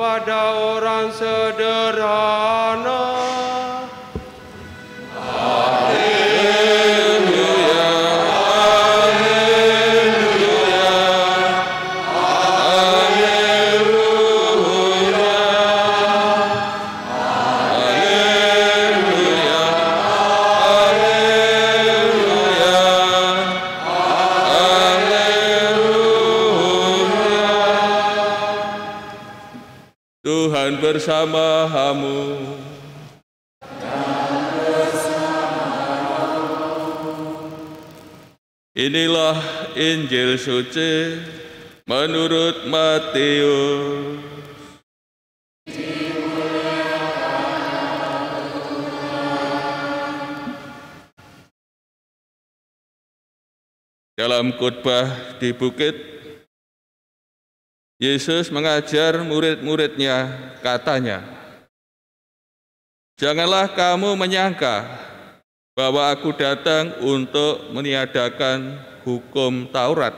kepada orang sedang. dan bersama hamu. Inilah Injil suci menurut Matius. Dalam khotbah di Bukit Yesus mengajar murid-muridnya, katanya, "Janganlah kamu menyangka bahwa aku datang untuk meniadakan hukum Taurat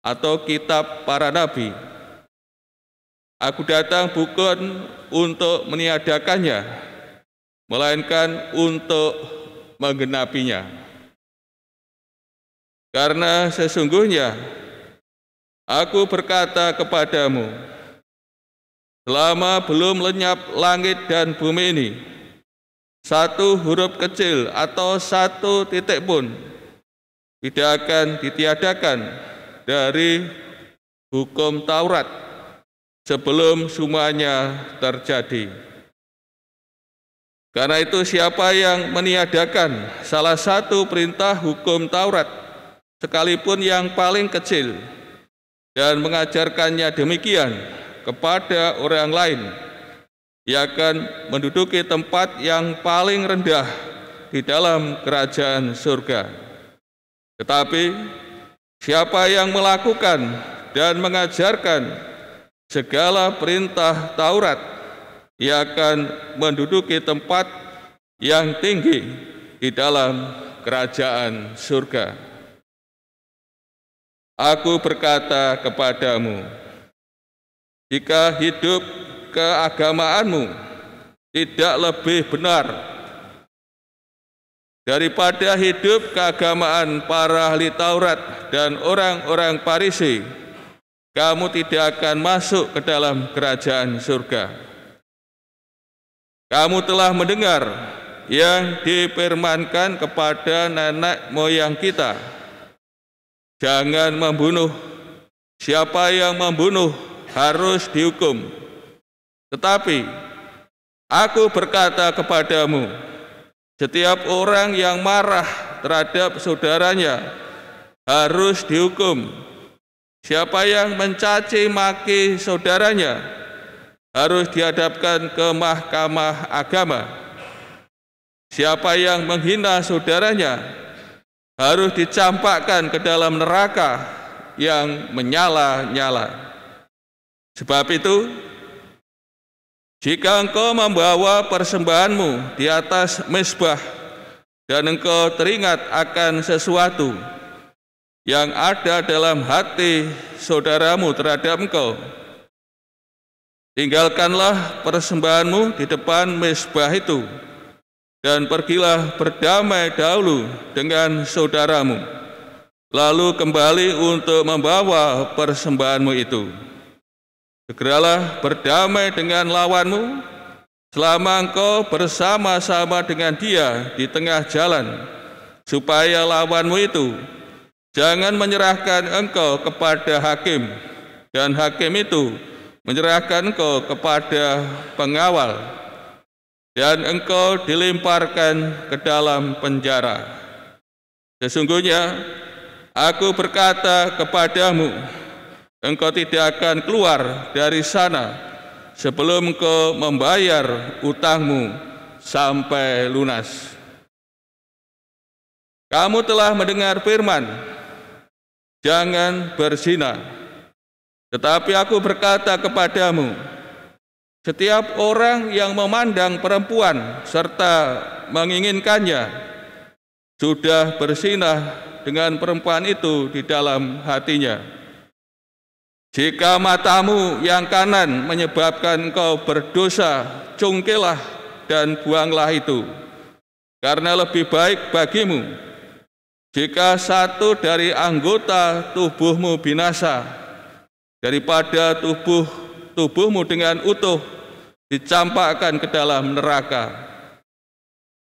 atau kitab para nabi. Aku datang bukan untuk meniadakannya, melainkan untuk menggenapinya." Karena sesungguhnya Aku berkata kepadamu, selama belum lenyap langit dan bumi ini, satu huruf kecil atau satu titik pun tidak akan ditiadakan dari hukum Taurat sebelum semuanya terjadi. Karena itu siapa yang meniadakan salah satu perintah hukum Taurat, sekalipun yang paling kecil, dan mengajarkannya demikian kepada orang lain. Ia akan menduduki tempat yang paling rendah di dalam kerajaan surga. Tetapi siapa yang melakukan dan mengajarkan segala perintah Taurat, ia akan menduduki tempat yang tinggi di dalam kerajaan surga. Aku berkata kepadamu, jika hidup keagamaanmu tidak lebih benar daripada hidup keagamaan para ahli Taurat dan orang-orang Parisi, kamu tidak akan masuk ke dalam kerajaan surga. Kamu telah mendengar yang dipermankan kepada nenek moyang kita, Jangan membunuh. Siapa yang membunuh harus dihukum. Tetapi aku berkata kepadamu, setiap orang yang marah terhadap saudaranya harus dihukum. Siapa yang mencaci maki saudaranya harus dihadapkan ke mahkamah agama. Siapa yang menghina saudaranya harus dicampakkan ke dalam neraka yang menyala-nyala. Sebab itu, jika engkau membawa persembahanmu di atas mesbah dan engkau teringat akan sesuatu yang ada dalam hati saudaramu terhadap engkau, tinggalkanlah persembahanmu di depan mesbah itu dan pergilah berdamai dahulu dengan saudaramu. Lalu kembali untuk membawa persembahanmu itu. Segeralah berdamai dengan lawanmu selama engkau bersama-sama dengan dia di tengah jalan, supaya lawanmu itu jangan menyerahkan engkau kepada hakim, dan hakim itu menyerahkan engkau kepada pengawal, dan engkau dilemparkan ke dalam penjara. Sesungguhnya aku berkata kepadamu, engkau tidak akan keluar dari sana sebelum engkau membayar utangmu sampai lunas. Kamu telah mendengar firman, jangan bersinar. Tetapi aku berkata kepadamu, setiap orang yang memandang perempuan serta menginginkannya sudah bersinah dengan perempuan itu di dalam hatinya. Jika matamu yang kanan menyebabkan engkau berdosa, cungkilah dan buanglah itu. Karena lebih baik bagimu jika satu dari anggota tubuhmu binasa daripada tubuh tubuhmu dengan utuh dicampakkan ke dalam neraka.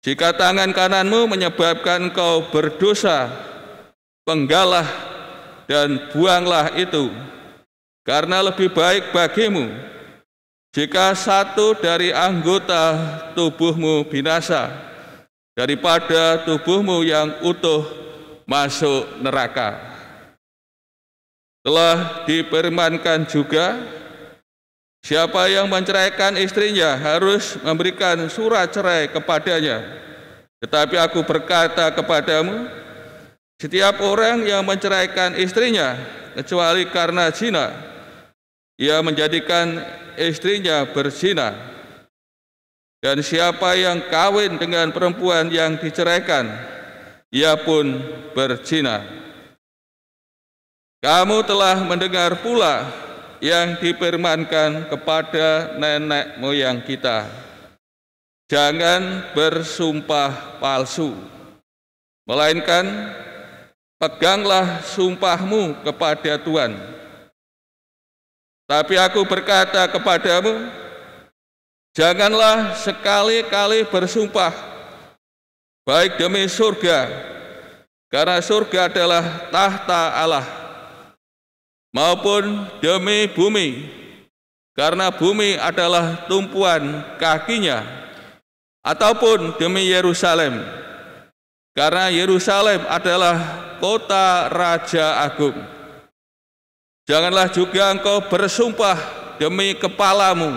Jika tangan kananmu menyebabkan kau berdosa, penggalah dan buanglah itu, karena lebih baik bagimu jika satu dari anggota tubuhmu binasa daripada tubuhmu yang utuh masuk neraka. Telah dipermankan juga Siapa yang menceraikan istrinya harus memberikan surat cerai kepadanya. Tetapi aku berkata kepadamu, setiap orang yang menceraikan istrinya kecuali karena zina, ia menjadikan istrinya berzina. Dan siapa yang kawin dengan perempuan yang diceraikan, ia pun berzina. Kamu telah mendengar pula yang difirmankan kepada nenek moyang kita. Jangan bersumpah palsu, melainkan peganglah sumpahmu kepada Tuhan. Tapi aku berkata kepadamu, janganlah sekali-kali bersumpah, baik demi surga, karena surga adalah tahta Allah maupun demi bumi, karena bumi adalah tumpuan kakinya, ataupun demi Yerusalem, karena Yerusalem adalah kota Raja Agung. Janganlah juga engkau bersumpah demi kepalamu,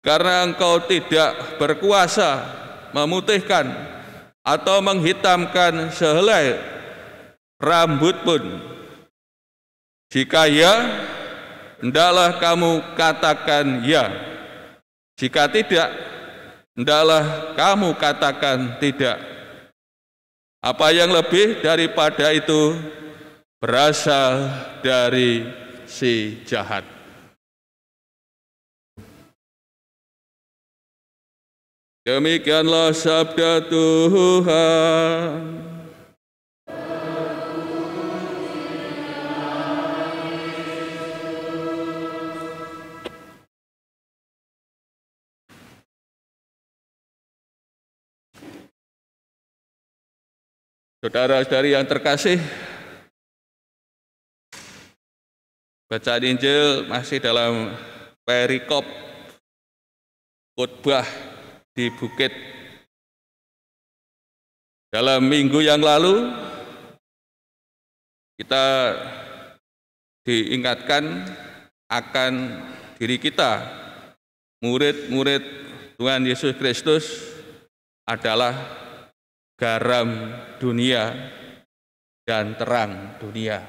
karena engkau tidak berkuasa memutihkan atau menghitamkan sehelai rambut pun jika ya, hendaklah kamu katakan ya. Jika tidak, hendaklah kamu katakan tidak. Apa yang lebih daripada itu berasal dari si jahat. Demikianlah sabda Tuhan. Saudara-saudari yang terkasih, bacaan Injil masih dalam perikop khotbah di bukit. Dalam minggu yang lalu, kita diingatkan akan diri kita, murid-murid Tuhan Yesus Kristus adalah garam dunia dan terang dunia.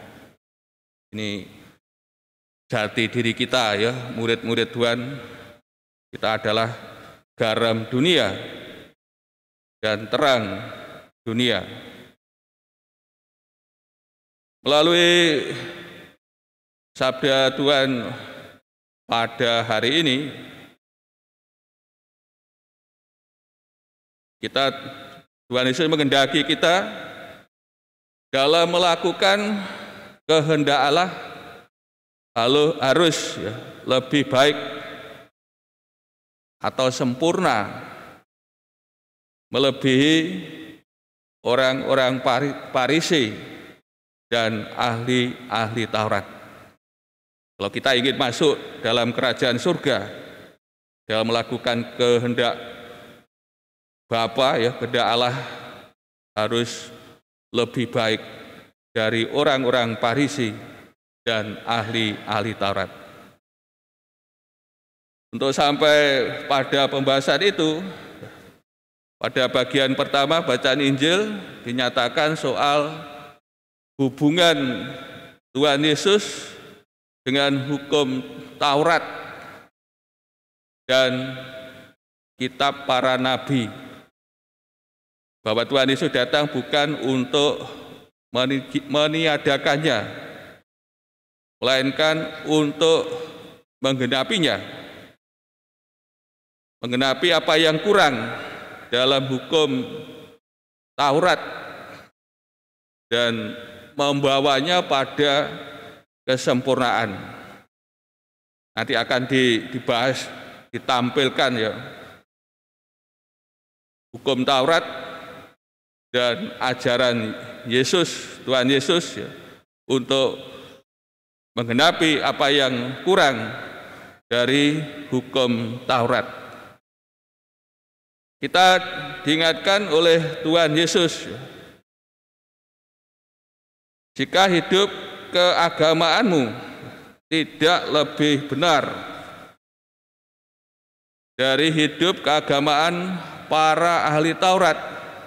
Ini jati diri kita ya, murid-murid Tuhan. Kita adalah garam dunia dan terang dunia. Melalui sabda Tuhan pada hari ini, kita Tuhan Yesus mengendaki kita dalam melakukan kehendak Allah lalu harus ya, lebih baik atau sempurna melebihi orang-orang Parisi dan ahli-ahli Taurat. Kalau kita ingin masuk dalam kerajaan surga, dalam melakukan kehendak Bapa ya kehendak Allah harus lebih baik dari orang-orang Parisi dan ahli-ahli Taurat. Untuk sampai pada pembahasan itu, pada bagian pertama bacaan Injil dinyatakan soal hubungan Tuhan Yesus dengan hukum Taurat dan kitab para nabi bahwa Tuhan Yesus datang bukan untuk meniadakannya, melainkan untuk menggenapinya, menggenapi apa yang kurang dalam hukum Taurat dan membawanya pada kesempurnaan. Nanti akan dibahas, ditampilkan ya. Hukum Taurat dan ajaran Yesus, Tuhan Yesus ya, untuk menggenapi apa yang kurang dari hukum Taurat. Kita diingatkan oleh Tuhan Yesus ya, jika hidup keagamaanmu tidak lebih benar dari hidup keagamaan para ahli Taurat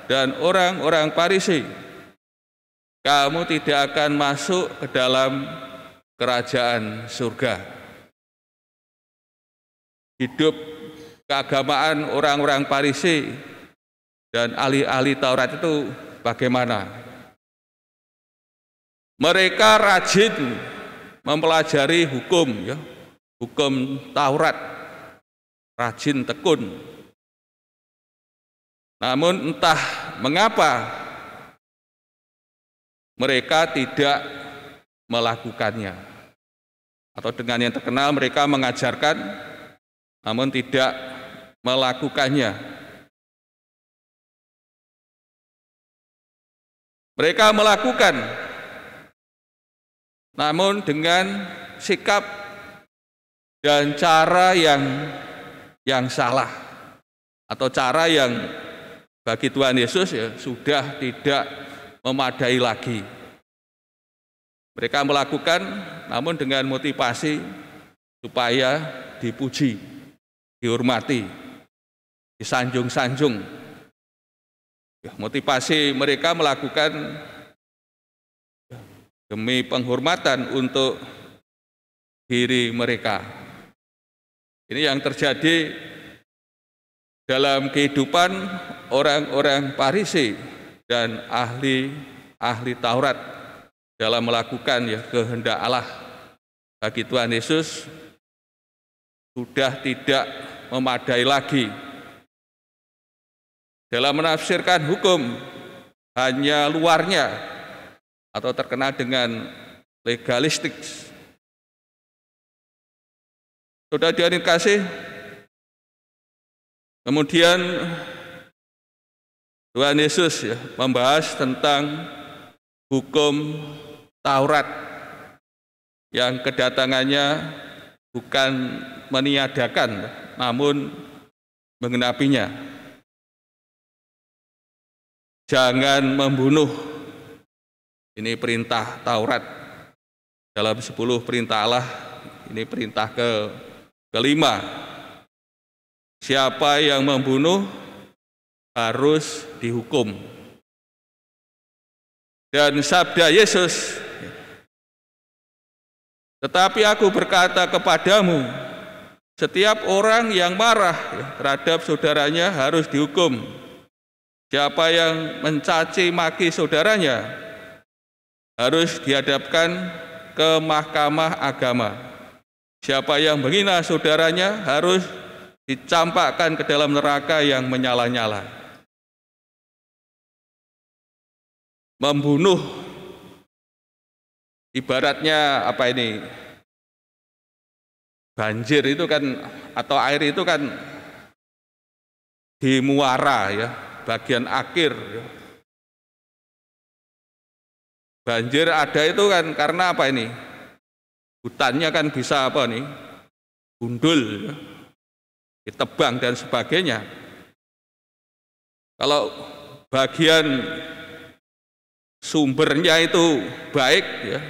dan orang-orang Parisi. Kamu tidak akan masuk ke dalam kerajaan surga. Hidup keagamaan orang-orang Parisi dan ahli-ahli Taurat itu bagaimana? Mereka rajin mempelajari hukum ya, hukum Taurat. Rajin tekun namun entah mengapa mereka tidak melakukannya. Atau dengan yang terkenal mereka mengajarkan namun tidak melakukannya. Mereka melakukan namun dengan sikap dan cara yang yang salah atau cara yang bagi Tuhan Yesus ya sudah tidak memadai lagi. Mereka melakukan namun dengan motivasi supaya dipuji, dihormati, disanjung-sanjung. Ya, motivasi mereka melakukan demi penghormatan untuk diri mereka. Ini yang terjadi dalam kehidupan orang-orang Parisi dan ahli-ahli Taurat dalam melakukan ya kehendak Allah. Bagi Tuhan Yesus sudah tidak memadai lagi. Dalam menafsirkan hukum hanya luarnya atau terkena dengan legalistik. Sudah dikasih Kemudian Tuhan Yesus ya, membahas tentang hukum Taurat yang kedatangannya bukan meniadakan namun mengenapinya. Jangan membunuh. Ini perintah Taurat. Dalam sepuluh perintah Allah, ini perintah ke kelima Siapa yang membunuh harus dihukum. Dan sabda Yesus, tetapi aku berkata kepadamu, setiap orang yang marah terhadap saudaranya harus dihukum. Siapa yang mencaci maki saudaranya harus dihadapkan ke mahkamah agama. Siapa yang menghina saudaranya harus dicampakkan ke dalam neraka yang menyala-nyala. Membunuh ibaratnya apa ini? Banjir itu kan atau air itu kan di muara ya, bagian akhir. Ya. Banjir ada itu kan karena apa ini? Hutannya kan bisa apa nih? Gundul ya ditebang dan sebagainya. Kalau bagian sumbernya itu baik ya,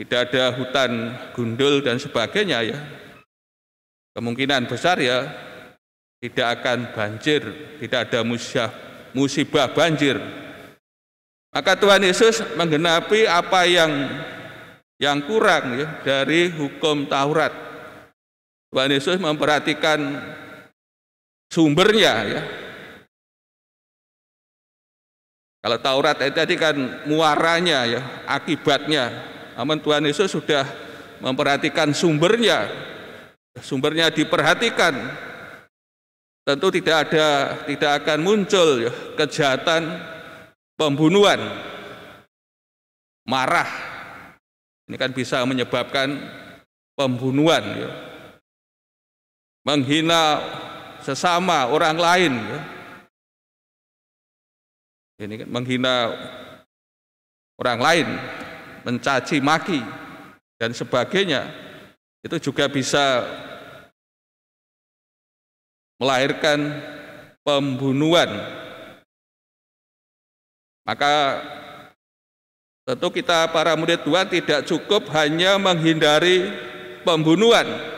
tidak ada hutan gundul dan sebagainya ya, kemungkinan besar ya tidak akan banjir, tidak ada musibah, musibah banjir. Maka Tuhan Yesus menggenapi apa yang yang kurang ya, dari hukum Taurat. Tuhan Yesus memperhatikan sumbernya ya. Kalau Taurat itu tadi kan muaranya ya, akibatnya. Namun Tuhan Yesus sudah memperhatikan sumbernya. Sumbernya diperhatikan. Tentu tidak ada tidak akan muncul ya, kejahatan pembunuhan. Marah. Ini kan bisa menyebabkan pembunuhan ya menghina sesama orang lain ya. ini kan menghina orang lain mencaci maki dan sebagainya itu juga bisa melahirkan pembunuhan maka tentu kita para murid Tuhan tidak cukup hanya menghindari pembunuhan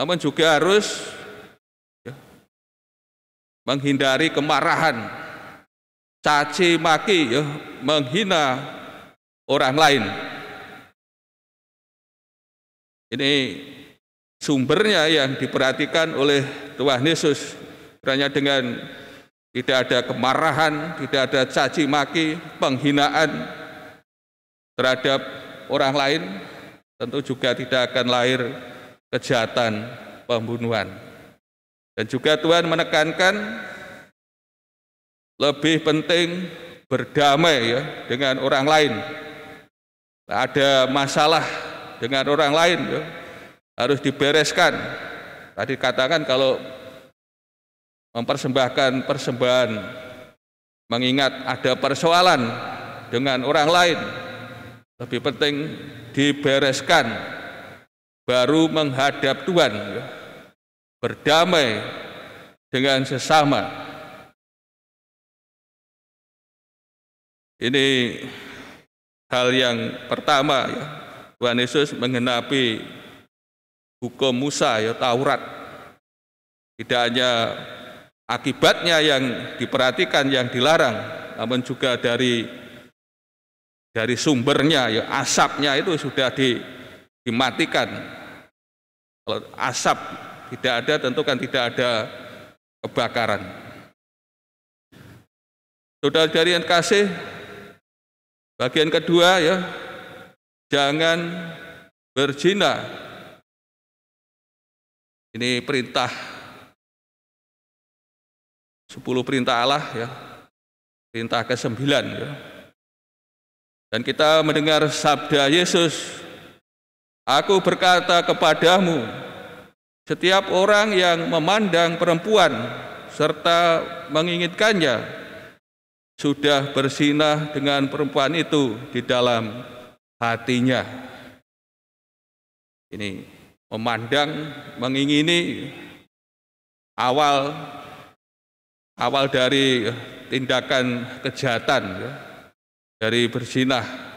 namun juga harus ya, menghindari kemarahan, caci maki, ya, menghina orang lain. Ini sumbernya yang diperhatikan oleh Tuhan Yesus. hanya dengan tidak ada kemarahan, tidak ada caci maki, penghinaan terhadap orang lain, tentu juga tidak akan lahir kejahatan, pembunuhan. Dan juga Tuhan menekankan lebih penting berdamai ya dengan orang lain. Nah, ada masalah dengan orang lain ya, harus dibereskan. Tadi katakan kalau mempersembahkan persembahan mengingat ada persoalan dengan orang lain lebih penting dibereskan baru menghadap Tuhan, berdamai dengan sesama. Ini hal yang pertama ya. Tuhan Yesus mengenapi hukum Musa ya Taurat. Tidak hanya akibatnya yang diperhatikan yang dilarang, namun juga dari dari sumbernya ya asapnya itu sudah di, dimatikan kalau asap tidak ada, tentu kan tidak ada kebakaran. saudara dari yang kasih, bagian kedua ya, jangan berzina. Ini perintah 10 perintah Allah ya. Perintah ke-9 ya. Dan kita mendengar sabda Yesus Aku berkata kepadamu, setiap orang yang memandang perempuan serta menginginkannya sudah bersinah dengan perempuan itu di dalam hatinya. Ini memandang, mengingini awal awal dari tindakan kejahatan ya. dari bersinah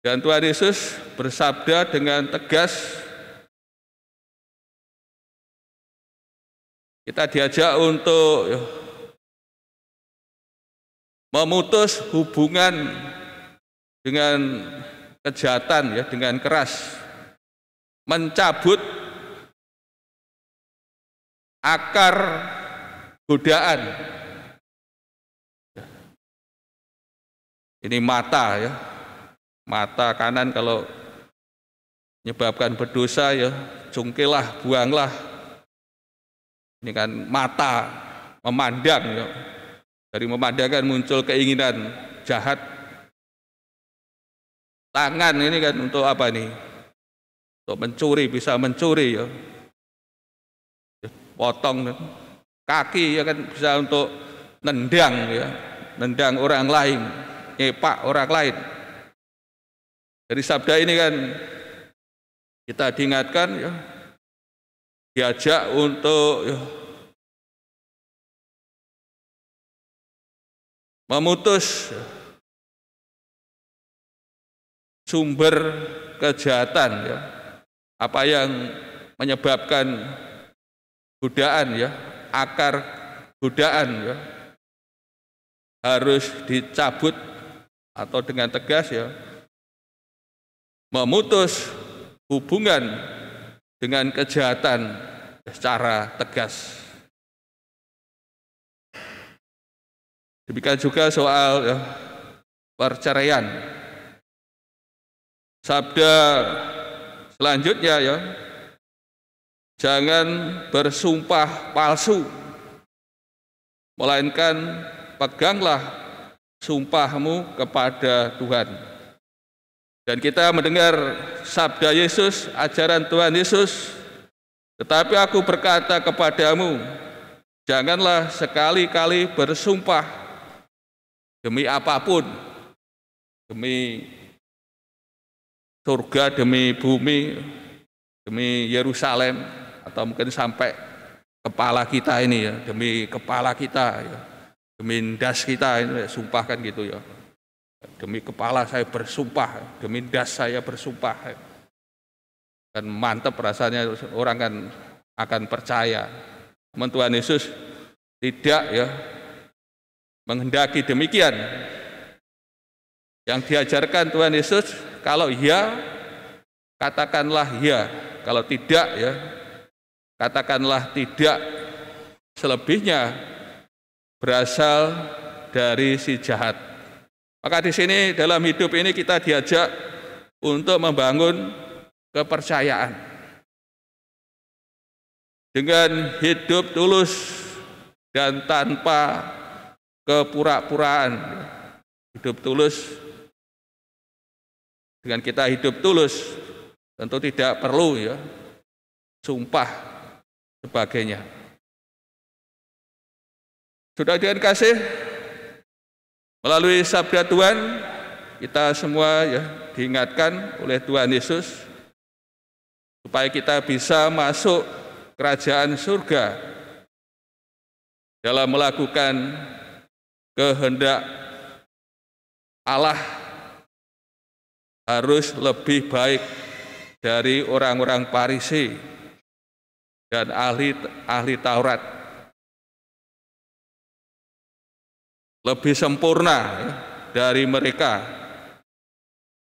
Dan Tuhan Yesus bersabda dengan tegas, kita diajak untuk ya, memutus hubungan dengan kejahatan ya dengan keras mencabut akar godaan ya. ini mata ya mata kanan kalau menyebabkan berdosa ya jungkilah buanglah. Ini kan mata memandang ya. Dari memandang kan muncul keinginan jahat. Tangan ini kan untuk apa nih? Untuk mencuri, bisa mencuri ya. ya potong ya. kaki ya kan bisa untuk nendang ya, nendang orang lain, nyepak orang lain. Dari sabda ini kan kita diingatkan ya diajak untuk ya, memutus ya, sumber kejahatan ya apa yang menyebabkan godaan ya akar godaan ya harus dicabut atau dengan tegas ya memutus hubungan dengan kejahatan secara tegas. Demikian juga soal ya, perceraian. Sabda selanjutnya ya, jangan bersumpah palsu, melainkan peganglah sumpahmu kepada Tuhan. Dan kita mendengar sabda Yesus, ajaran Tuhan Yesus, tetapi aku berkata kepadamu, janganlah sekali-kali bersumpah demi apapun, demi surga, demi bumi, demi Yerusalem, atau mungkin sampai kepala kita ini ya, demi kepala kita, ya, demi das kita, ini, ya, sumpahkan gitu ya. Demi kepala saya bersumpah, demi das saya bersumpah. Dan mantap rasanya orang kan akan percaya. Teman Tuhan Yesus tidak ya menghendaki demikian. Yang diajarkan Tuhan Yesus, kalau iya katakanlah iya, Kalau tidak ya, katakanlah tidak. Selebihnya berasal dari si jahat. Maka di sini dalam hidup ini kita diajak untuk membangun kepercayaan. Dengan hidup tulus dan tanpa kepura-puraan. Hidup tulus dengan kita hidup tulus tentu tidak perlu ya sumpah sebagainya. Sudah dikasih Melalui sabda Tuhan, kita semua ya diingatkan oleh Tuhan Yesus supaya kita bisa masuk kerajaan surga dalam melakukan kehendak Allah harus lebih baik dari orang-orang Parisi dan ahli ahli Taurat. lebih sempurna ya, dari mereka.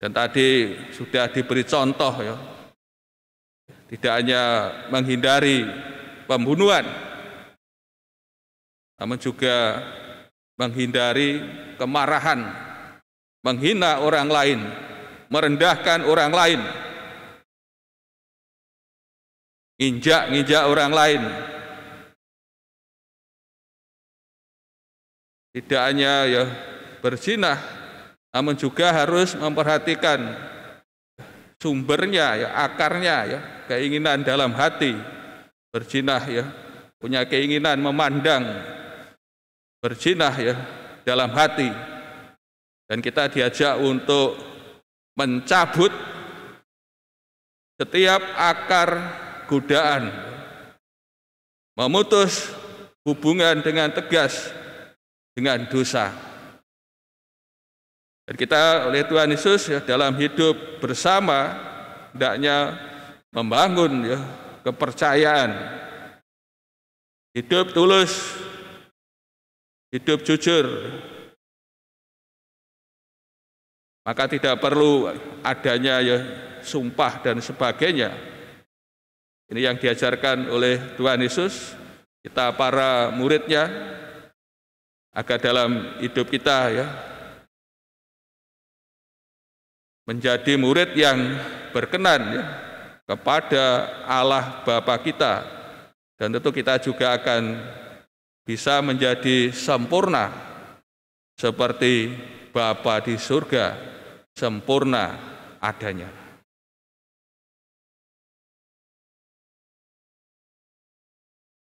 Dan tadi sudah diberi contoh ya, tidak hanya menghindari pembunuhan, namun juga menghindari kemarahan, menghina orang lain, merendahkan orang lain, injak-injak orang lain, tidak hanya ya berzinah namun juga harus memperhatikan sumbernya ya akarnya ya keinginan dalam hati berzinah ya punya keinginan memandang berzinah ya dalam hati dan kita diajak untuk mencabut setiap akar godaan memutus hubungan dengan tegas dengan dosa. Dan kita oleh Tuhan Yesus ya, dalam hidup bersama hendaknya membangun ya, kepercayaan. Hidup tulus, hidup jujur. Maka tidak perlu adanya ya sumpah dan sebagainya. Ini yang diajarkan oleh Tuhan Yesus, kita para muridnya agar dalam hidup kita ya menjadi murid yang berkenan ya, kepada Allah Bapa kita dan tentu kita juga akan bisa menjadi sempurna seperti Bapa di surga sempurna adanya.